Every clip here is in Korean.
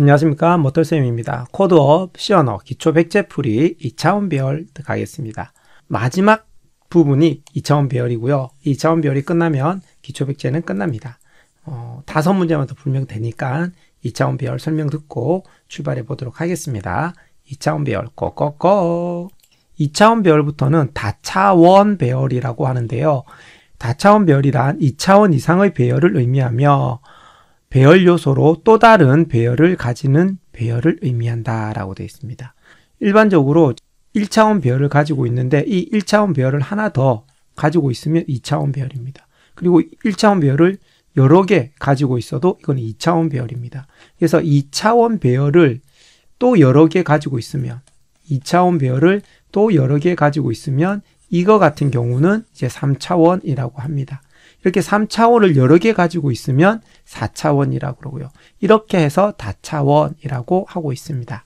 안녕하십니까 모털쌤입니다. 코드업, 시어너, 기초 백제풀이 2차원 배열 가겠습니다. 마지막 부분이 2차원 배열이고요. 2차원 배열이 끝나면 기초 백제는 끝납니다. 어, 다섯 문제만 더 분명 되니까 2차원 배열 설명 듣고 출발해 보도록 하겠습니다. 2차원 배열 꺼꺼꺼 2차원 배열부터는 다차원 배열이라고 하는데요. 다차원 배열이란 2차원 이상의 배열을 의미하며 배열 요소로 또 다른 배열을 가지는 배열을 의미한다라고 되어 있습니다. 일반적으로 1차원 배열을 가지고 있는데 이 1차원 배열을 하나 더 가지고 있으면 2차원 배열입니다. 그리고 1차원 배열을 여러 개 가지고 있어도 이건 2차원 배열입니다. 그래서 2차원 배열을 또 여러 개 가지고 있으면 2차원 배열을 또 여러 개 가지고 있으면 이거 같은 경우는 이제 3차원이라고 합니다. 이렇게 3차원을 여러 개 가지고 있으면 4차원이라고 그러고요. 이렇게 해서 다차원이라고 하고 있습니다.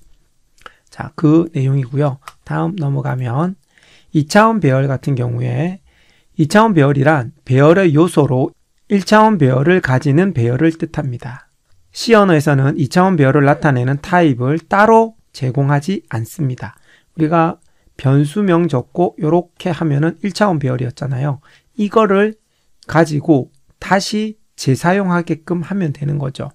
자, 그 내용이고요. 다음 넘어가면 2차원 배열 같은 경우에 2차원 배열이란 배열의 요소로 1차원 배열을 가지는 배열을 뜻합니다. C 언어에서는 2차원 배열을 나타내는 타입을 따로 제공하지 않습니다. 우리가 변수명 적고 이렇게 하면은 1차원 배열이었잖아요. 이거를 가지고 다시 재사용하게끔 하면 되는 거죠.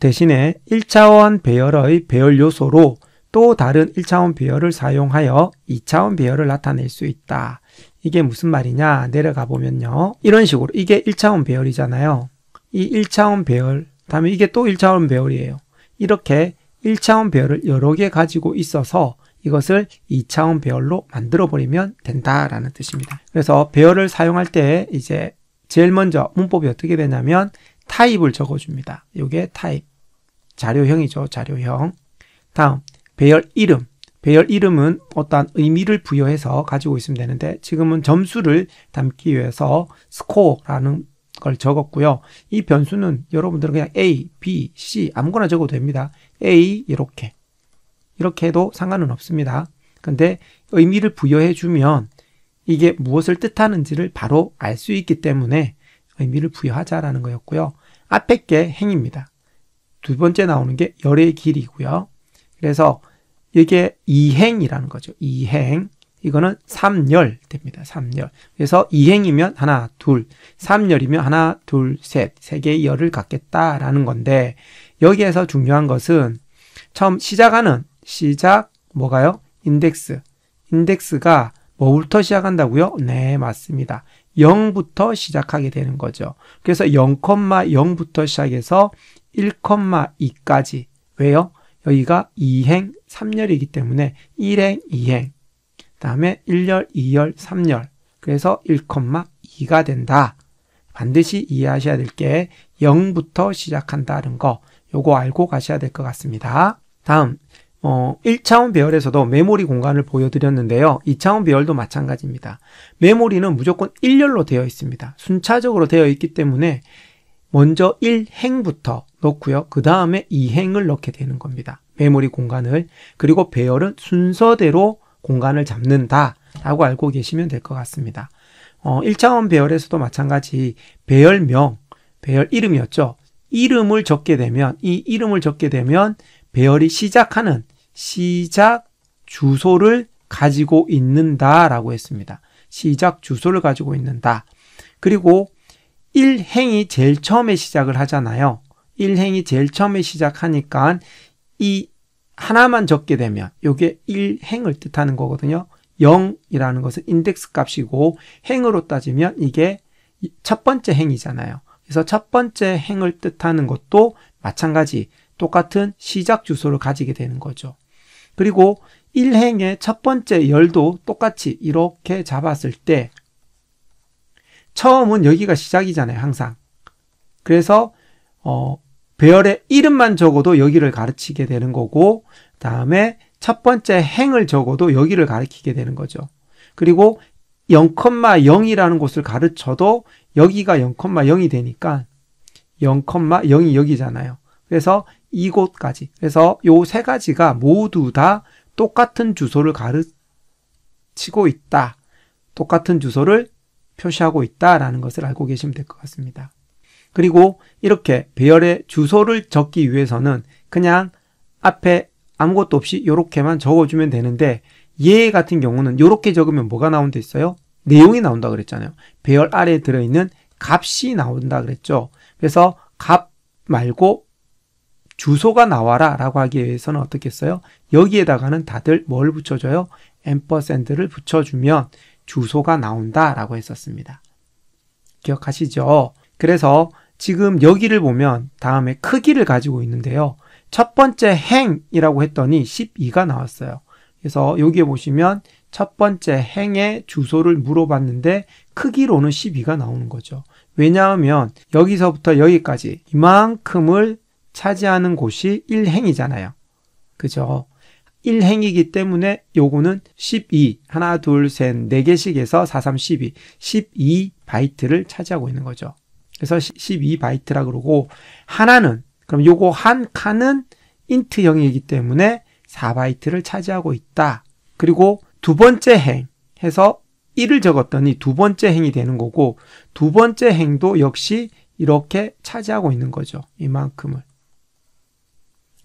대신에 1차원 배열의 배열 요소로 또 다른 1차원 배열을 사용하여 2차원 배열을 나타낼 수 있다. 이게 무슨 말이냐 내려가 보면요. 이런 식으로 이게 1차원 배열이잖아요. 이 1차원 배열 다음에 이게 또 1차원 배열이에요. 이렇게 1차원 배열을 여러 개 가지고 있어서 이것을 2차원 배열로 만들어 버리면 된다라는 뜻입니다. 그래서 배열을 사용할 때 이제 제일 먼저 문법이 어떻게 되냐면 타입을 적어줍니다. 요게 타입. 자료형이죠. 자료형. 다음 배열 이름. 배열 이름은 어떠한 의미를 부여해서 가지고 있으면 되는데 지금은 점수를 담기 위해서 s c o r e 라는걸 적었고요. 이 변수는 여러분들은 그냥 A, B, C 아무거나 적어도 됩니다. A 이렇게 이렇게 해도 상관은 없습니다. 근데 의미를 부여해 주면 이게 무엇을 뜻하는지를 바로 알 수 있기 때문에 의미를 부여하자라는 거였고요. 앞에 게 행입니다. 두 번째 나오는 게 열의 길이고요. 그래서 이게 이행이라는 거죠. 이행. 이거는 삼열 됩니다. 삼열. 그래서 이행이면 하나, 둘, 삼열이면 하나, 둘, 셋, 세 개의 열을 갖겠다라는 건데 여기에서 중요한 것은 처음 시작하는 시작 뭐가요? 인덱스. 인덱스가 뭐부터 시작한다고요? 네, 맞습니다. 0부터 시작하게 되는 거죠. 그래서 0,0부터 시작해서 1,2까지. 왜요? 여기가 2행 3열이기 때문에 1행 2행. 그 다음에 1열, 2열, 3열. 그래서 1,2가 된다. 반드시 이해하셔야 될 게 0부터 시작한다는 거. 요거 알고 가셔야 될 것 같습니다. 다음 어, 1차원 배열에서도 메모리 공간을 보여드렸는데요. 2차원 배열도 마찬가지입니다. 메모리는 무조건 1렬로 되어 있습니다. 순차적으로 되어 있기 때문에 먼저 1행부터 넣고요. 그 다음에 2행을 넣게 되는 겁니다. 메모리 공간을. 그리고 배열은 순서대로 공간을 잡는다. 라고 알고 계시면 될 것 같습니다. 어, 1차원 배열에서도 마찬가지 배열명, 배열 이름이었죠. 이름을 적게 되면, 이 이름을 적게 되면 배열이 시작하는 시작 주소를 가지고 있는다라고 했습니다. 시작 주소를 가지고 있는다. 그리고 1행이 제일 처음에 시작을 하잖아요. 1행이 제일 처음에 시작하니까 이 하나만 적게 되면 이게 1행을 뜻하는 거거든요. 0이라는 것은 인덱스 값이고 행으로 따지면 이게 첫 번째 행이잖아요. 그래서 첫 번째 행을 뜻하는 것도 마찬가지 똑같은 시작 주소를 가지게 되는 거죠. 그리고 1행의첫 번째 열도 똑같이 이렇게 잡았을 때 처음은 여기가 시작이잖아요, 항상. 그래서 어, 배열의 이름만 적어도 여기를 가르치게 되는 거고 다음에 첫 번째 행을 적어도 여기를 가르치게 되는 거죠. 그리고 0,0이라는 곳을 가르쳐도 여기가 0,0이 되니까 0,0이 여기잖아요. 그래서 이곳까지. 그래서 요 세 가지가 모두 다 똑같은 주소를 가르치고 있다. 똑같은 주소를 표시하고 있다라는 것을 알고 계시면 될 것 같습니다. 그리고 이렇게 배열의 주소를 적기 위해서는 그냥 앞에 아무것도 없이 이렇게만 적어주면 되는데 얘 같은 경우는 이렇게 적으면 뭐가 나온다 했어요 내용이 나온다 그랬잖아요. 배열 아래에 들어있는 값이 나온다 그랬죠. 그래서 값 말고 주소가 나와라 라고 하기 위해서는 어떻겠어요? 여기에다가는 다들 뭘 붙여줘요? 앰퍼샌드를 붙여주면 주소가 나온다 라고 했었습니다. 기억하시죠? 그래서 지금 여기를 보면 다음에 크기를 가지고 있는데요. 첫 번째 행이라고 했더니 12가 나왔어요. 그래서 여기에 보시면 첫 번째 행의 주소를 물어봤는데 크기로는 12가 나오는 거죠. 왜냐하면 여기서부터 여기까지 이만큼을 차지하는 곳이 1행이잖아요. 그죠? 1행이기 때문에 요거는 12, 하나, 둘, 셋, 네 개씩에서 4, 3, 12, 12 바이트를 차지하고 있는 거죠. 그래서 12 바이트라 그러고, 하나는, 그럼 요거 한 칸은 인트형이기 때문에 4 바이트를 차지하고 있다. 그리고 두 번째 행 해서 1을 적었더니 두 번째 행이 되는 거고, 두 번째 행도 역시 이렇게 차지하고 있는 거죠. 이만큼을.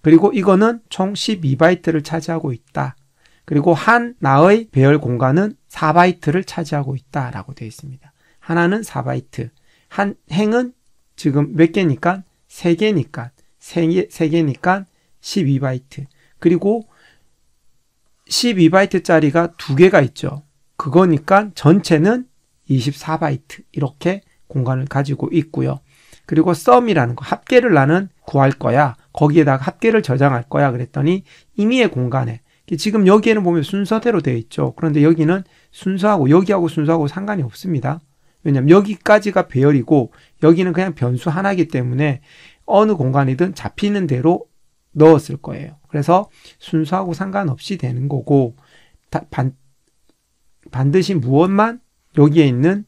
그리고 이거는 총 12바이트를 차지하고 있다. 그리고 한 나의 배열 공간은 4바이트를 차지하고 있다라고 되어 있습니다. 하나는 4바이트, 한 행은 지금 몇 개니까? 3개니까. 3개, 3개니까 12바이트. 그리고 12바이트짜리가 두개가 있죠. 그거니까 전체는 24바이트 이렇게 공간을 가지고 있고요. 그리고 썸이라는 거 합계를 나는 구할 거야. 거기에다가 합계를 저장할 거야 그랬더니 임의의 공간에 지금 여기에는 보면 순서대로 되어 있죠. 그런데 여기는 순서하고 여기하고 순서하고 상관이 없습니다. 왜냐면 여기까지가 배열이고 여기는 그냥 변수 하나이기 때문에 어느 공간이든 잡히는 대로 넣었을 거예요. 그래서 순서하고 상관없이 되는 거고 반, 반드시 무엇만 여기에 있는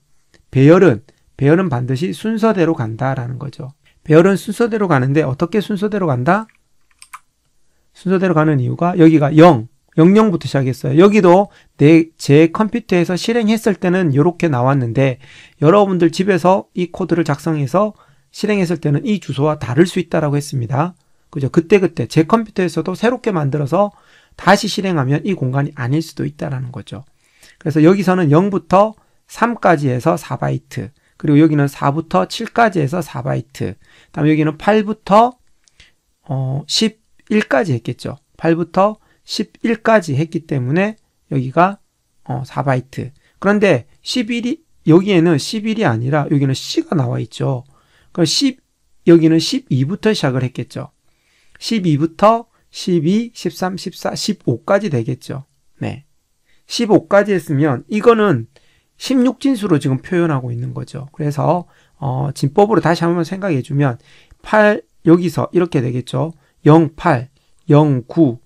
배열은 배열은 반드시 순서대로 간다라는 거죠. 배열은 순서대로 가는데 어떻게 순서대로 간다? 순서대로 가는 이유가 여기가 0, 00부터 시작했어요. 여기도 내, 제 컴퓨터에서 실행했을 때는 이렇게 나왔는데 여러분들 집에서 이 코드를 작성해서 실행했을 때는 이 주소와 다를 수 있다라고 했습니다. 그죠? 그때그때 제 컴퓨터에서도 새롭게 만들어서 다시 실행하면 이 공간이 아닐 수도 있다라는 거죠. 그래서 여기서는 0부터 3까지 해서 4바이트, 그리고 여기는 4부터 7까지 해서 4바이트, 다음 여기는 8부터 어, 11까지 했겠죠. 8부터 11까지 했기 때문에 여기가 어, 4바이트. 그런데 11이 여기에는 11이 아니라 여기는 C가 나와 있죠. 그럼 10 여기는 12부터 시작을 했겠죠. 12부터 12, 13, 14, 15까지 되겠죠. 네. 15까지 했으면 이거는 16진수로 지금 표현하고 있는 거죠. 그래서 어, 진법으로 다시 한번 생각해 주면 8 여기서 이렇게 되겠죠. 0, 8, 0, 9,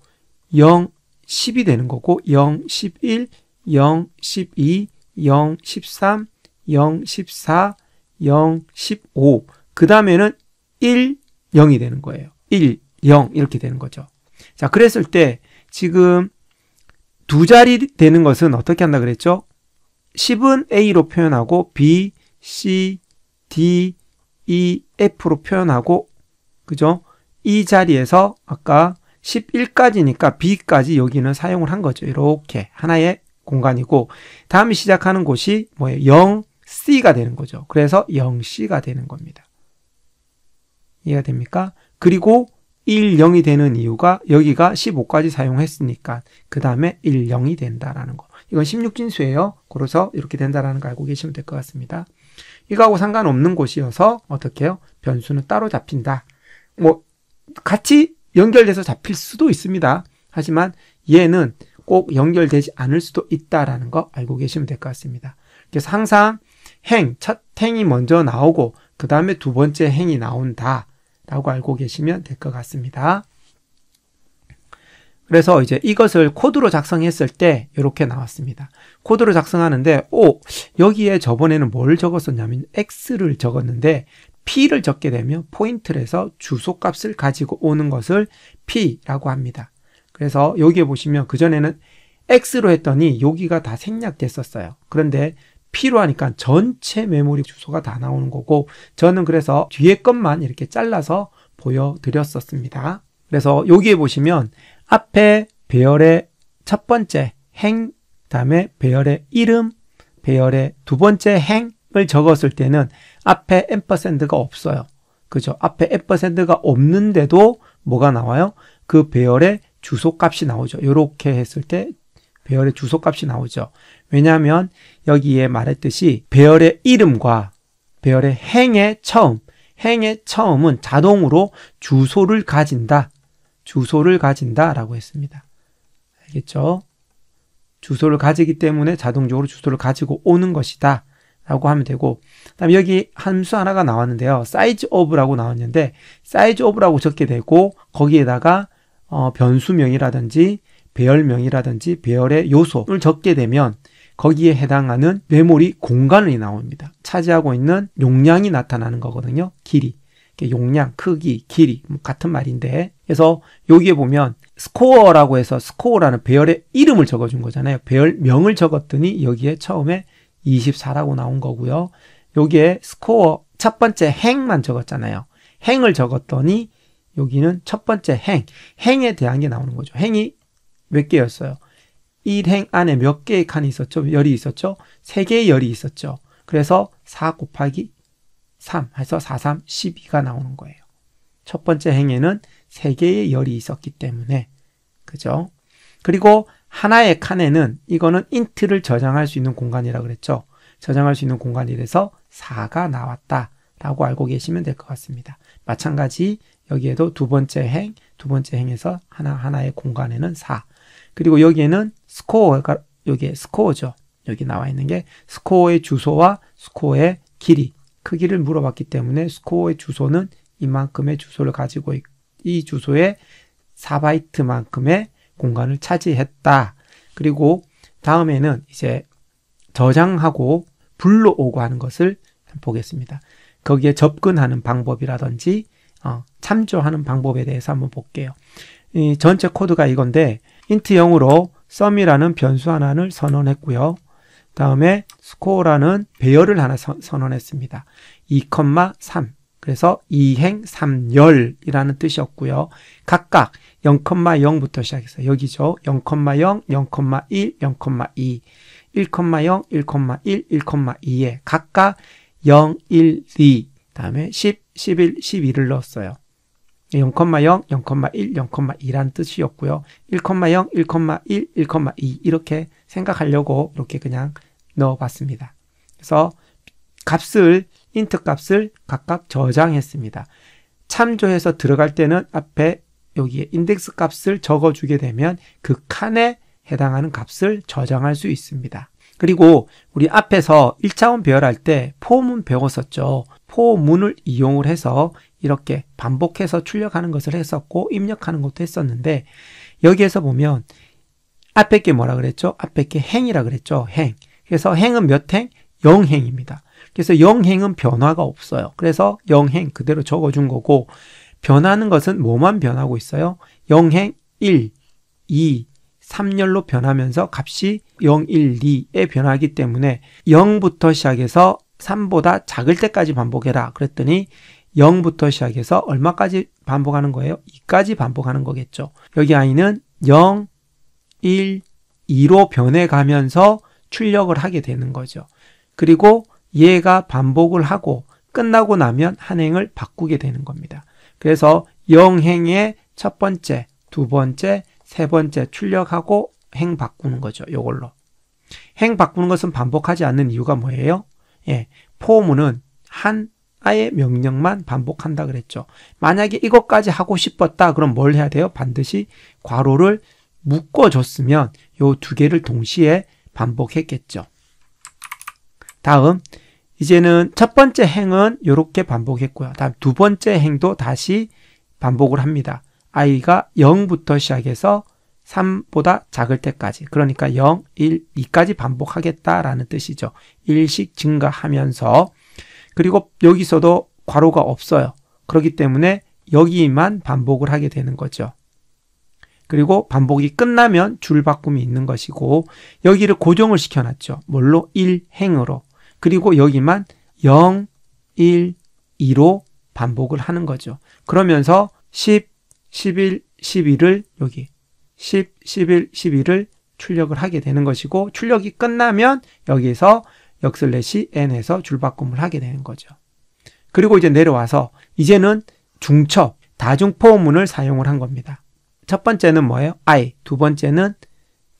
0, 10이 되는 거고 0, 11, 0, 12, 0, 13, 0, 14, 0, 15. 그 다음에는 1, 0이 되는 거예요. 1, 0 이렇게 되는 거죠. 자, 그랬을 때 지금 두 자리 되는 것은 어떻게 한다 그랬죠? 10은 A로 표현하고 B, C, D, E, F로 표현하고 그죠? 이 자리에서 아까 11까지니까 B까지 여기는 사용을 한 거죠. 이렇게 하나의 공간이고 다음에 시작하는 곳이 뭐예요? 0C가 되는 거죠. 그래서 0C가 되는 겁니다. 이해가 됩니까? 그리고 1, 0이 되는 이유가 여기가 15까지 사용했으니까 그 다음에 1, 0이 된다라는 거. 이건 16진수예요. 그래서 이렇게 된다라는 거 알고 계시면 될 것 같습니다. 이거하고 상관없는 곳이어서 어떻게 요 변수는 따로 잡힌다. 뭐 같이 연결돼서 잡힐 수도 있습니다. 하지만 얘는 꼭 연결되지 않을 수도 있다라는 거 알고 계시면 될 것 같습니다. 그래서 항상 행, 첫 행이 먼저 나오고 그 다음에 두 번째 행이 나온다라고 알고 계시면 될 것 같습니다. 그래서 이제 이것을 코드로 작성했을 때 이렇게 나왔습니다. 코드로 작성하는데 오 여기에 저번에는 뭘 적었었냐면 x를 적었는데 p를 적게 되면 포인트를 해서 주소값을 가지고 오는 것을 p라고 합니다. 그래서 여기에 보시면 그전에는 x로 했더니 여기가 다 생략됐었어요. 그런데 p로 하니까 전체 메모리 주소가 다 나오는 거고 저는 그래서 뒤에 것만 이렇게 잘라서 보여드렸었습니다. 그래서 여기에 보시면 앞에 배열의 첫 번째 행, 다음에 배열의 이름, 배열의 두 번째 행을 적었을 때는 앞에 앰퍼센드가 없어요. 그죠? 앞에 앰퍼센드가 없는데도 뭐가 나와요? 그 배열의 주소값이 나오죠. 이렇게 했을 때 배열의 주소값이 나오죠. 왜냐하면 여기에 말했듯이 배열의 이름과 배열의 행의 처음, 행의 처음은 자동으로 주소를 가진다. 주소를 가진다라고 했습니다. 알겠죠? 주소를 가지기 때문에 자동적으로 주소를 가지고 오는 것이다. 라고 하면 되고, 다음 여기 함수 하나가 나왔는데요. 사이즈 오브라고 나왔는데, 사이즈 오브라고 적게 되고, 거기에다가, 어, 변수명이라든지, 배열명이라든지, 배열의 요소를 적게 되면, 거기에 해당하는 메모리 공간이 나옵니다. 차지하고 있는 용량이 나타나는 거거든요. 길이. 용량, 크기, 길이 뭐 같은 말인데 그래서 여기에 보면 스코어라고 해서 스코어라는 배열의 이름을 적어준 거잖아요. 배열명을 적었더니 여기에 처음에 24라고 나온 거고요. 여기에 스코어 첫 번째 행만 적었잖아요. 행을 적었더니 여기는 첫 번째 행, 행에 대한 게 나오는 거죠. 행이 몇 개였어요? 1행 안에 몇 개의 칸이 있었죠? 열이 있었죠? 3개의 열이 있었죠. 그래서 4 곱하기 3 해서 4, 3, 12가 나오는 거예요. 첫 번째 행에는 세 개의 열이 있었기 때문에 그죠? 그리고 하나의 칸에는 이거는 인트를 저장할 수 있는 공간이라 그랬죠. 저장할 수 있는 공간이라서 4가 나왔다라고 알고 계시면 될 것 같습니다. 마찬가지 여기에도 두 번째 행, 두 번째 행에서 하나 하나의 공간에는 4. 그리고 여기에는 스코어가 여기에 스코어죠. 여기 나와 있는 게 스코어의 주소와 스코어의 길이 크기를 그 물어봤기 때문에 스코어의 주소는 이만큼의 주소를 가지고 이 주소에 4바이트만큼의 공간을 차지했다. 그리고 다음에는 이제 저장하고 불러오고 하는 것을 보겠습니다. 거기에 접근하는 방법이라든지 어, 참조하는 방법에 대해서 한번 볼게요. 이 전체 코드가 이건데 int 0으로 s u m 이라는 변수 하나를 선언했고요. 다음에 스코어라는 배열을 하나 선언했습니다. 2,3 그래서 2행 3열이라는 뜻이었고요. 각각 0,0부터 시작해서 여기죠. 0,0, 0,1, 0,2, 1,0, 1,1, 1,2에 각각 0, 1, 2, 다음에 10, 11, 12를 넣었어요. 0,0, 0,1, 0,2라는 뜻이었고요. 1,0, 1,1, 1,2 이렇게 생각하려고 이렇게 그냥 넣어봤습니다. 그래서 값을 인트 값을 각각 저장했습니다. 참조해서 들어갈 때는 앞에 여기에 인덱스 값을 적어주게 되면 그 칸에 해당하는 값을 저장할 수 있습니다. 그리고 우리 앞에서 1차원 배열할 때 포문 배웠었죠. 포문을 이용을 해서 이렇게 반복해서 출력하는 것을 했었고 입력하는 것도 했었는데 여기에서 보면 앞에 게 뭐라 그랬죠? 앞에 게 행이라 그랬죠. 행. 그래서 행은 몇 행? 0행입니다 그래서 0행은 변화가 없어요. 그래서 0행 그대로 적어준 거고 변하는 것은 뭐만 변하고 있어요? 0행 1, 2, 3열로 변하면서 값이 0, 1, 2에 변하기 때문에 0부터 시작해서 3보다 작을 때까지 반복해라 그랬더니 0부터 시작해서 얼마까지 반복하는 거예요? 2까지 반복하는 거겠죠. 여기 아이는 0, 1, 2로 변해가면서 출력을 하게 되는 거죠. 그리고 얘가 반복을 하고 끝나고 나면 한 행을 바꾸게 되는 겁니다. 그래서 0행의 첫 번째, 두 번째, 세 번째 출력하고 행 바꾸는 거죠. 요걸로. 행 바꾸는 것은 반복하지 않는 이유가 뭐예요? 예. 포문은 한 아예 명령만 반복한다 그랬죠. 만약에 이것까지 하고 싶었다 그럼 뭘 해야 돼요? 반드시 괄호를 묶어줬으면 요 두 개를 동시에 반복했겠죠. 다음 이제는 첫 번째 행은 이렇게 반복했고요. 다음 두 번째 행도 다시 반복을 합니다. 아이가 0부터 시작해서 3보다 작을 때까지 그러니까 0, 1, 2까지 반복하겠다라는 뜻이죠. 1씩 증가하면서 그리고 여기서도 괄호가 없어요. 그렇기 때문에 여기만 반복을 하게 되는 거죠. 그리고 반복이 끝나면 줄 바꿈이 있는 것이고 여기를 고정을 시켜놨죠. 뭘로? 1행으로. 그리고 여기만 0, 1, 2로 반복을 하는 거죠. 그러면서 10, 11, 12를 여기 10, 11, 12를 출력을 하게 되는 것이고 출력이 끝나면 여기에서 역슬래시 n에서 줄바꿈을 하게 되는 거죠. 그리고 이제 내려와서 이제는 중첩, 다중포문을 사용을 한 겁니다. 첫 번째는 뭐예요? i, 두 번째는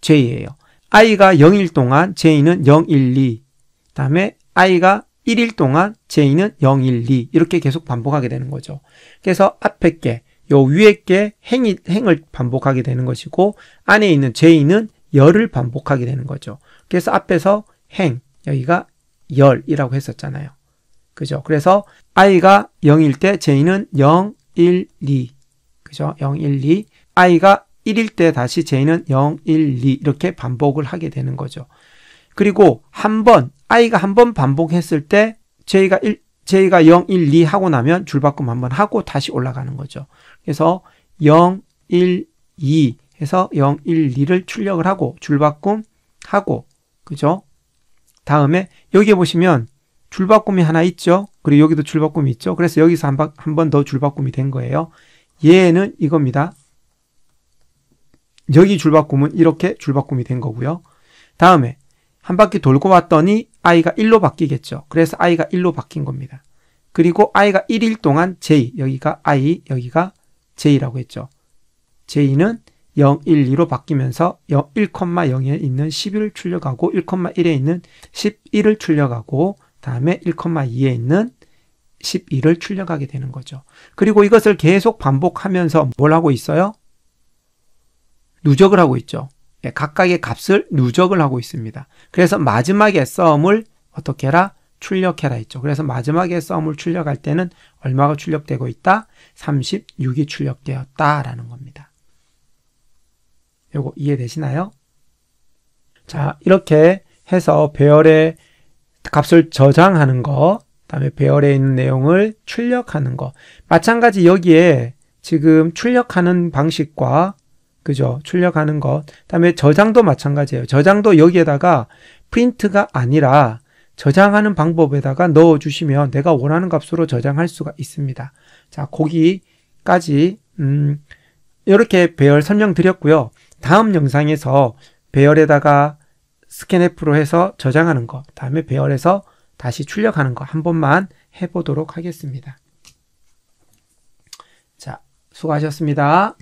j예요. i가 0일 동안 j는 0, 1, 2, 그 다음에 i가 1일 동안 j는 0, 1, 2 이렇게 계속 반복하게 되는 거죠. 그래서 앞에 게요 위에 게 행이, 행을 반복하게 되는 것이고 안에 있는 제인은 열을 반복하게 되는 거죠. 그래서 앞에서 행, 여기가 열이라고 했었잖아요. 그죠? 그래서 i가 0일 때 j는 0, 1, 2. 그죠? 0, 1, 2. i가 1일 때 다시 j는 0, 1, 2 이렇게 반복을 하게 되는 거죠. 그리고 한 번, i가 한 번 반복했을 때 j가 1, 제희가 0, 1, 2 하고 나면 줄바꿈 한번 하고 다시 올라가는 거죠. 그래서 0, 1, 2 해서 0, 1, 2를 출력을 하고 줄바꿈 하고 그죠? 다음에 여기에 보시면 줄바꿈이 하나 있죠. 그리고 여기도 줄바꿈이 있죠. 그래서 여기서 한번 더 줄바꿈이 된 거예요. 얘는 이겁니다. 여기 줄바꿈은 이렇게 줄바꿈이 된 거고요. 다음에 한 바퀴 돌고 왔더니 i가 1로 바뀌겠죠. 그래서 i가 1로 바뀐 겁니다. 그리고 i가 1일 동안 j, 여기가 i, 여기가 j라고 했죠. j는 0, 1, 2로 바뀌면서 0, 1,0에 있는 11을 출력하고 1,1에 있는 11을 출력하고 다음에 1,2에 있는 12를 출력하게 되는 거죠. 그리고 이것을 계속 반복하면서 뭘 하고 있어요? 누적을 하고 있죠. 예, 각각의 값을 누적을 하고 있습니다. 그래서 마지막에 썸을 어떻게 해라? 출력해라 했죠. 그래서 마지막에 썸을 출력할 때는 얼마가 출력되고 있다? 36이 출력되었다라는 겁니다. 요거 이해되시나요? 자, 이렇게 해서 배열에 값을 저장하는 거, 그다음에 배열에 있는 내용을 출력하는 거. 마찬가지 여기에 지금 출력하는 방식과 그죠? 출력하는 것. 그다음에 저장도 마찬가지예요. 저장도 여기에다가 프린트가 아니라 저장하는 방법에다가 넣어 주시면 내가 원하는 값으로 저장할 수가 있습니다. 자, 거기까지 음 이렇게 배열 설명드렸고요. 다음 영상에서 배열에다가 스캔앱으로 해서 저장하는 것, 다음에 배열에서 다시 출력하는 것한 번만 해보도록 하겠습니다. 자, 수고하셨습니다.